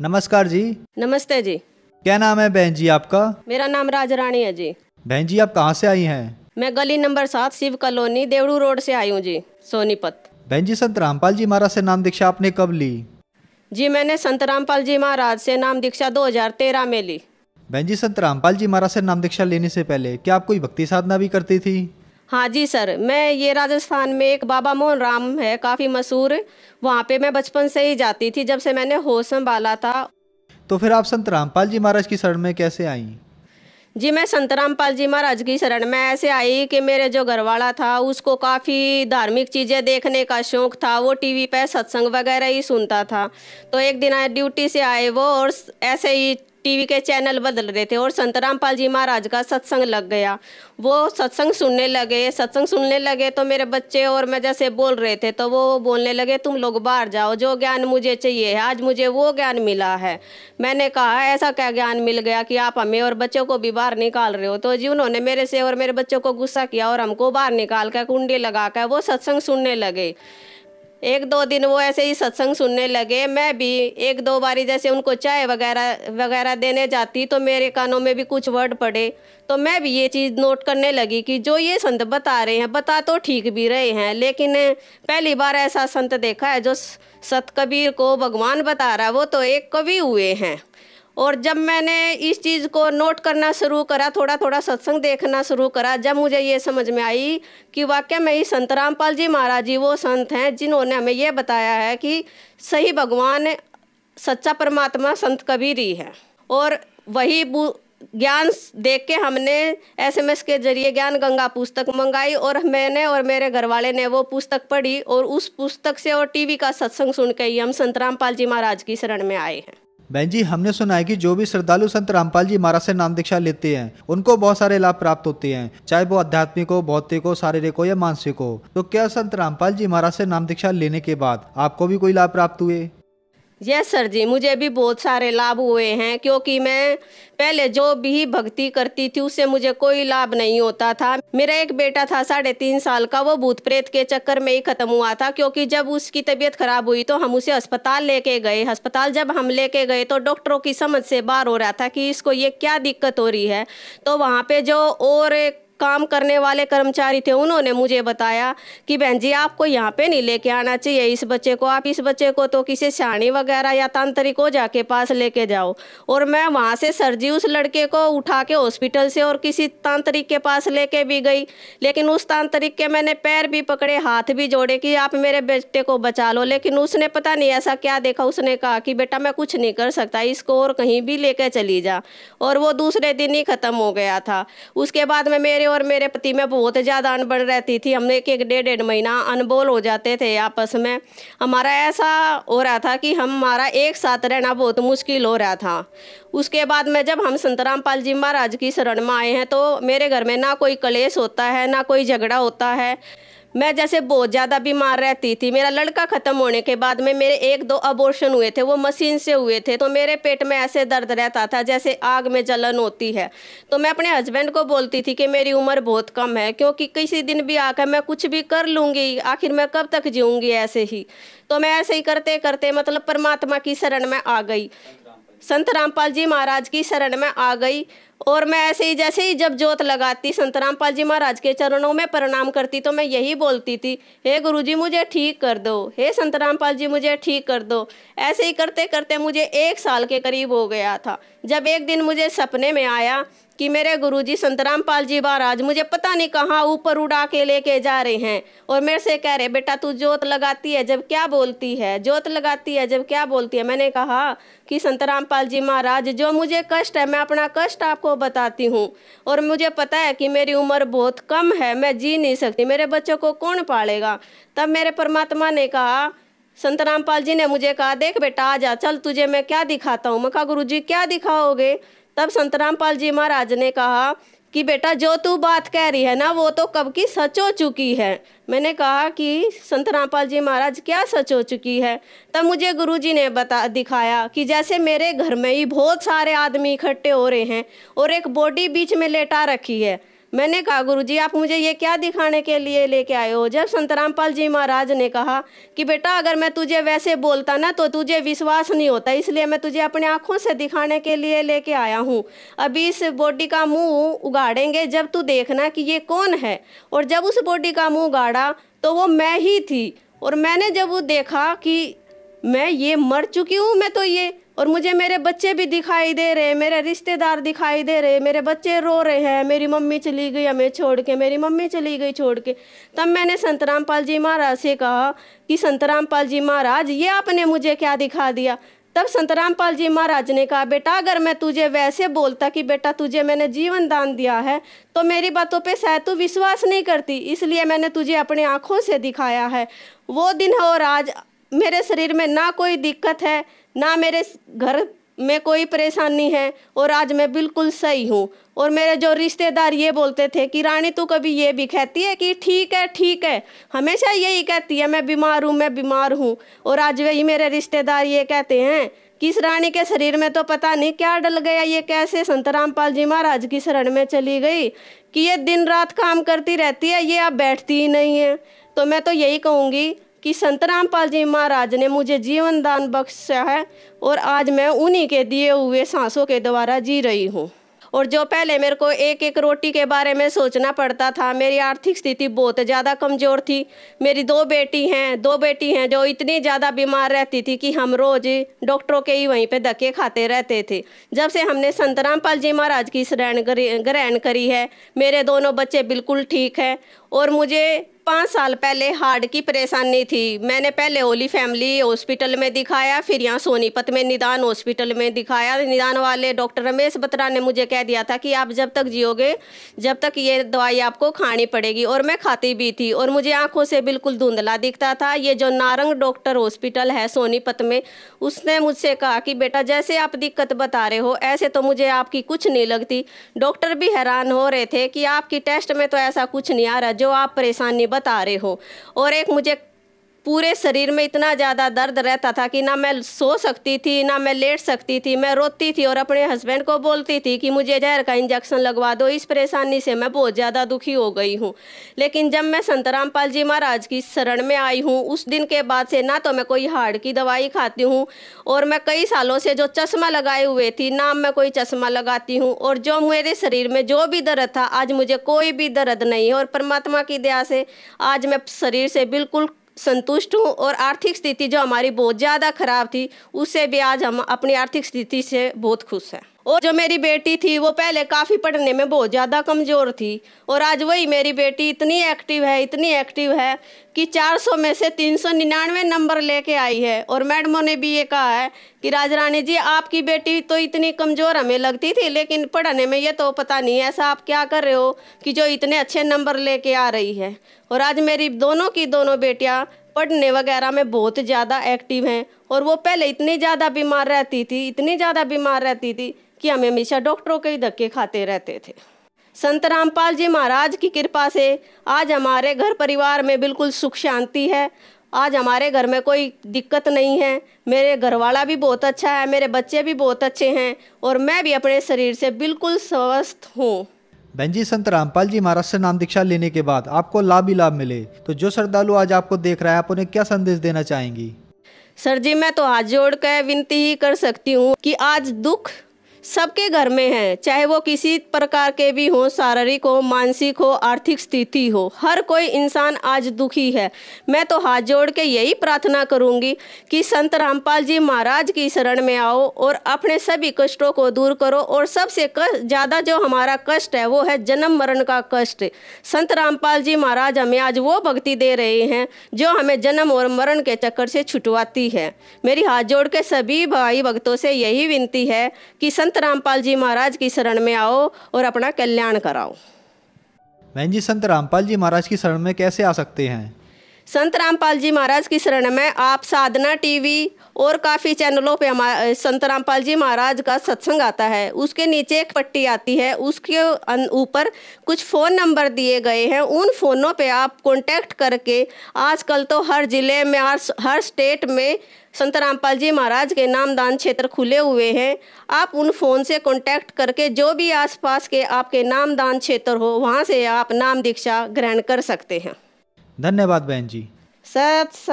नमस्कार जी नमस्ते जी क्या नाम है बहन जी आपका मेरा नाम राज रानी है जी बहन जी आप कहाँ से आई हैं मैं गली नंबर सात शिव कॉलोनी देवड़ू रोड से आई हूँ जी सोनीपत बहन जी संत रामपाल जी महाराज से नाम दीक्षा आपने कब ली जी मैंने संत रामपाल जी महाराज से नाम दीक्षा 2013 में ली बहन जी संत रामपाल जी महाराज से नाम दीक्षा लेने से पहले क्या आप कोई भक्ति साधना भी करती थी हाँ जी सर मैं ये राजस्थान में एक बाबा मोहन राम है काफ़ी मशहूर वहाँ पे मैं बचपन से ही जाती थी जब से मैंने होश संभाला था तो फिर आप संत रामपाल जी महाराज की शरण में कैसे आई जी मैं संत रामपाल जी महाराज की शरण में ऐसे आई कि मेरे जो घरवाला था उसको काफ़ी धार्मिक चीज़ें देखने का शौक़ था वो टीवी पे सत्संग वगैरह ही सुनता था तो एक दिन आए ड्यूटी से आए वो और ऐसे ही टीवी के चैनल बदल रहे थे और संत रामपाल जी महाराज का सत्संग लग गया वो सत्संग सुनने लगे सत्संग सुनने लगे तो मेरे बच्चे और मैं जैसे बोल रहे थे तो वो बोलने लगे तुम लोग बाहर जाओ जो ज्ञान मुझे चाहिए है आज मुझे वो ज्ञान मिला है मैंने कहा ऐसा क्या ज्ञान मिल गया कि आप हमें और बच्चों को भी बाहर निकाल रहे हो तो जी उन्होंने मेरे से और मेरे बच्चों को गुस्सा किया और हमको बाहर निकाल कर कुंडी लगा कर वो सत्संग सुनने लगे एक दो दिन वो ऐसे ही सत्संग सुनने लगे मैं भी एक दो बारी जैसे उनको चाय वगैरह वगैरह देने जाती तो मेरे कानों में भी कुछ वर्ड पड़े तो मैं भी ये चीज़ नोट करने लगी कि जो ये संत बता रहे हैं बता तो ठीक भी रहे हैं लेकिन पहली बार ऐसा संत देखा है जो सत कबीर को भगवान बता रहा है वो तो एक कवि हुए हैं और जब मैंने इस चीज़ को नोट करना शुरू करा थोड़ा थोड़ा सत्संग देखना शुरू करा जब मुझे ये समझ में आई कि वाक्य में ही संत रामपाल जी महाराज जी वो संत हैं जिन्होंने हमें ये बताया है कि सही भगवान सच्चा परमात्मा संत कबीर ही है और वही ज्ञान देख के हमने एसएमएस के जरिए ज्ञान गंगा पुस्तक मंगाई और मैंने और मेरे घर वाले ने वो पुस्तक पढ़ी और उस पुस्तक से और टीवी का सत्संग सुन के ही हम संत रामपाल जी महाराज की शरण में आए हैं बहन जी हमने सुना है कि जो भी श्रद्धालु संत रामपाल जी महाराज से नाम दीक्षा लेते हैं उनको बहुत सारे लाभ प्राप्त होते हैं चाहे वो आध्यात्मिक हो भौतिक हो शारीरिक हो या मानसिक हो तो क्या संत रामपाल जी महाराज से नाम दीक्षा लेने के बाद आपको भी कोई लाभ प्राप्त हुए यस सर जी मुझे भी बहुत सारे लाभ हुए हैं क्योंकि मैं पहले जो भी भक्ति करती थी उससे मुझे कोई लाभ नहीं होता था मेरा एक बेटा था साढ़े तीन साल का वो भूत प्रेत के चक्कर में ही खत्म हुआ था क्योंकि जब उसकी तबीयत खराब हुई तो हम उसे अस्पताल लेके गए अस्पताल जब हम लेके गए तो डॉक्टरों की समझ से बाहर हो रहा था कि इसको ये क्या दिक्कत हो रही है तो वहाँ पे जो और एक काम करने वाले कर्मचारी थे उन्होंने मुझे बताया कि बहन जी आपको यहाँ पे नहीं लेके आना चाहिए इस बच्चे को आप इस बच्चे को तो किसी सियाणी वगैरह या तांत्रिक ओझा के पास लेके जाओ और मैं वहाँ से सर जी उस लड़के को उठा के हॉस्पिटल से और किसी तांत्रिक के पास लेके भी गई लेकिन उस तांत्रिक के मैंने पैर भी पकड़े हाथ भी जोड़े कि आप मेरे बेटे को बचा लो लेकिन उसने पता नहीं ऐसा क्या देखा उसने कहा कि बेटा मैं कुछ नहीं कर सकता इसको और कहीं भी लेके चली जा और वो दूसरे दिन ही ख़त्म हो गया था उसके बाद में मेरे और मेरे पति में बहुत ज़्यादा अनबन रहती थी हमने एक एक डेढ़ डेढ़ महीना अनबोल हो जाते थे आपस में हमारा ऐसा हो रहा था कि हमारा एक साथ रहना बहुत मुश्किल हो रहा था उसके बाद में जब हम संतराम पाल जी महाराज की शरण में आए हैं तो मेरे घर में ना कोई कलेश होता है ना कोई झगड़ा होता है मैं जैसे बहुत ज़्यादा बीमार रहती थी मेरा लड़का ख़त्म होने के बाद में मेरे एक दो अबोर्शन हुए थे वो मशीन से हुए थे तो मेरे पेट में ऐसे दर्द रहता था जैसे आग में जलन होती है तो मैं अपने हस्बैंड को बोलती थी कि मेरी उम्र बहुत कम है क्योंकि किसी दिन भी आकर मैं कुछ भी कर लूँगी आखिर मैं कब तक जीऊँगी ऐसे ही तो मैं ऐसे ही करते करते मतलब परमात्मा की शरण में आ गई संत रामपाल जी महाराज की शरण में आ गई और मैं ऐसे ही जैसे ही जब जोत लगाती संत रामपाल जी महाराज के चरणों में प्रणाम करती तो मैं यही बोलती थी हे गुरु जी मुझे ठीक कर दो हे संत रामपाल जी मुझे ठीक कर दो ऐसे ही करते करते मुझे एक साल के करीब हो गया था जब एक दिन मुझे सपने में आया कि मेरे गुरु जी संतराम पाल जी महाराज मुझे पता नहीं कहाँ ऊपर उड़ा के लेके जा रहे हैं और मेरे से कह रहे बेटा तू जोत लगाती है जब क्या बोलती है जोत लगाती है जब क्या बोलती है मैंने कहा कि संतराम पाल जी महाराज जो मुझे कष्ट है मैं अपना कष्ट आपको आपको बताती हूँ और मुझे पता है कि मेरी उम्र बहुत कम है मैं जी नहीं सकती मेरे बच्चों को कौन पालेगा तब मेरे परमात्मा ने कहा संत रामपाल जी ने मुझे कहा देख बेटा आ जा चल तुझे मैं क्या दिखाता हूँ मैं कहा गुरु जी क्या दिखाओगे तब संत रामपाल जी महाराज ने कहा कि बेटा जो तू बात कह रही है ना वो तो कब की सच हो चुकी है मैंने कहा कि संत रामपाल जी महाराज क्या सच हो चुकी है तब मुझे गुरु जी ने बता दिखाया कि जैसे मेरे घर में ही बहुत सारे आदमी इकट्ठे हो रहे हैं और एक बॉडी बीच में लेटा रखी है मैंने कहा गुरुजी आप मुझे ये क्या दिखाने के लिए लेके आए हो जब संतरामपाल जी महाराज ने कहा कि बेटा अगर मैं तुझे वैसे बोलता ना तो तुझे विश्वास नहीं होता इसलिए मैं तुझे अपने आँखों से दिखाने के लिए लेके आया हूँ अभी इस बॉडी का मुँह उगाड़ेंगे जब तू देखना कि ये कौन है और जब उस बॉडी का मुँह उगाड़ा तो वो मैं ही थी और मैंने जब वो देखा कि मैं ये मर चुकी हूँ मैं तो ये और मुझे मेरे बच्चे भी दिखाई दे रहे हैं मेरे रिश्तेदार दिखाई दे रहे हैं मेरे बच्चे रो रहे हैं मेरी मम्मी चली गई हमें छोड़ के मेरी मम्मी चली गई छोड़ के तब मैंने संत रामपाल जी महाराज से कहा कि संत रामपाल जी महाराज ये आपने मुझे क्या दिखा दिया तब संत रामपाल जी महाराज ने कहा बेटा अगर मैं तुझे वैसे बोलता कि बेटा तुझे मैंने जीवन दान दिया है तो मेरी बातों पे शायद तू विश्वास नहीं करती इसलिए मैंने तुझे अपने आँखों से दिखाया है वो दिन और आज मेरे शरीर में ना कोई दिक्कत है ना मेरे घर में कोई परेशानी है और आज मैं बिल्कुल सही हूँ और मेरे जो रिश्तेदार ये बोलते थे कि रानी तू कभी ये भी कहती है कि ठीक है ठीक है हमेशा यही कहती है मैं बीमार हूँ मैं बीमार हूँ और आज वही मेरे रिश्तेदार ये कहते हैं कि इस रानी के शरीर में तो पता नहीं क्या डल गया ये कैसे संत रामपाल जी महाराज की शरण में चली गई कि ये दिन रात काम करती रहती है ये अब बैठती ही नहीं है तो मैं तो यही कहूँगी कि संत रामपाल जी महाराज ने मुझे जीवन दान बख्शा है और आज मैं उन्हीं के दिए हुए सांसों के द्वारा जी रही हूँ और जो पहले मेरे को एक एक रोटी के बारे में सोचना पड़ता था मेरी आर्थिक स्थिति बहुत ज़्यादा कमज़ोर थी मेरी दो बेटी हैं दो बेटी हैं जो इतनी ज़्यादा बीमार रहती थी कि हम रोज़ डॉक्टरों के ही वहीं पे धक्के खाते रहते थे जब से हमने संत रामपाल जी महाराज की ग्रहण करी है मेरे दोनों बच्चे बिल्कुल ठीक हैं और मुझे पाँच साल पहले हार्ट की परेशानी थी मैंने पहले ओली फैमिली हॉस्पिटल में दिखाया फिर यहाँ सोनीपत में निदान हॉस्पिटल में दिखाया निदान वाले डॉक्टर रमेश बत्रा ने मुझे कह दिया था कि आप जब तक जियोगे जब तक ये दवाई आपको खानी पड़ेगी और मैं खाती भी थी और मुझे आँखों से बिल्कुल धुंधला दिखता था ये जो नारंग डॉक्टर हॉस्पिटल है सोनीपत में उसने मुझसे कहा कि बेटा जैसे आप दिक्कत बता रहे हो ऐसे तो मुझे आपकी कुछ नहीं लगती डॉक्टर भी हैरान हो रहे थे कि आपकी टेस्ट में तो ऐसा कुछ नहीं आ रहा जो आप परेशानी बता रहे हो और एक मुझे पूरे शरीर में इतना ज़्यादा दर्द रहता था कि ना मैं सो सकती थी ना मैं लेट सकती थी मैं रोती थी और अपने हस्बैंड को बोलती थी कि मुझे जहर का इंजेक्शन लगवा दो इस परेशानी से मैं बहुत ज़्यादा दुखी हो गई हूँ लेकिन जब मैं संत रामपाल जी महाराज की शरण में आई हूँ उस दिन के बाद से ना तो मैं कोई हार्ड की दवाई खाती हूँ और मैं कई सालों से जो चश्मा लगाए हुए थी ना मैं कोई चश्मा लगाती हूँ और जो मेरे शरीर में जो भी दर्द था आज मुझे कोई भी दर्द नहीं है और परमात्मा की दया से आज मैं शरीर से बिल्कुल संतुष्ट हूँ और आर्थिक स्थिति जो हमारी बहुत ज़्यादा ख़राब थी उससे भी आज हम अपनी आर्थिक स्थिति से बहुत खुश हैं और जो मेरी बेटी थी वो पहले काफ़ी पढ़ने में बहुत ज़्यादा कमज़ोर थी और आज वही मेरी बेटी इतनी एक्टिव है इतनी एक्टिव है कि 400 में से 399 नंबर लेके आई है और मैडमों ने भी ये कहा है कि राजरानी जी आपकी बेटी तो इतनी कमज़ोर हमें लगती थी लेकिन पढ़ने में ये तो पता नहीं है ऐसा आप क्या कर रहे हो कि जो इतने अच्छे नंबर ले आ रही है और आज मेरी दोनों की दोनों बेटियाँ पढ़ने वगैरह में बहुत ज़्यादा एक्टिव हैं और वो पहले इतनी ज़्यादा बीमार रहती थी इतनी ज़्यादा बीमार रहती थी कि हम हमेशा डॉक्टरों के ही धक्के खाते रहते थे संत रामपाल जी महाराज की कृपा से आज हमारे घर परिवार में बिल्कुल सुख शांति है आज हमारे घर में कोई दिक्कत नहीं है मेरे घरवाला भी बहुत अच्छा है मेरे बच्चे भी बहुत अच्छे हैं और मैं भी अपने शरीर से बिल्कुल स्वस्थ हूँ बहन जी संत रामपाल जी महाराज से नाम दीक्षा लेने के बाद आपको लाभ ही लाभ मिले तो जो श्रद्धालु आज आपको देख रहा है आप उन्हें क्या संदेश देना चाहेंगी सर जी मैं तो हाथ जोड़ कर विनती ही कर सकती हूँ कि आज दुख सबके घर में है चाहे वो किसी प्रकार के भी हो शारीरिक हो मानसिक हो आर्थिक स्थिति हो हर कोई इंसान आज दुखी है मैं तो हाथ जोड़ के यही प्रार्थना करूंगी कि संत रामपाल जी महाराज की शरण में आओ और अपने सभी कष्टों को दूर करो और सबसे ज़्यादा जो हमारा कष्ट है वो है जन्म मरण का कष्ट संत रामपाल जी महाराज हमें आज वो भक्ति दे रहे हैं जो हमें जन्म और मरण के चक्कर से छुटवाती है मेरी हाथ जोड़ के सभी भाई भक्तों से यही विनती है कि संत संत रामपाल जी महाराज की शरण में आओ और अपना कल्याण कराओ बहन जी संत रामपाल जी महाराज की शरण में कैसे आ सकते हैं संत रामपाल जी महाराज की शरण में आप साधना टीवी और काफ़ी चैनलों पे हमारा संत रामपाल जी महाराज का सत्संग आता है उसके नीचे एक पट्टी आती है उसके ऊपर कुछ फ़ोन नंबर दिए गए हैं उन फ़ोनों पे आप कांटेक्ट करके आजकल तो हर ज़िले में हर हर स्टेट में संत रामपाल जी महाराज के नामदान क्षेत्र खुले हुए हैं आप उन फ़ोन से कांटेक्ट करके जो भी आसपास के आपके नामदान क्षेत्र हो वहाँ से आप नाम दीक्षा ग्रहण कर सकते हैं धन्यवाद बहन जी सत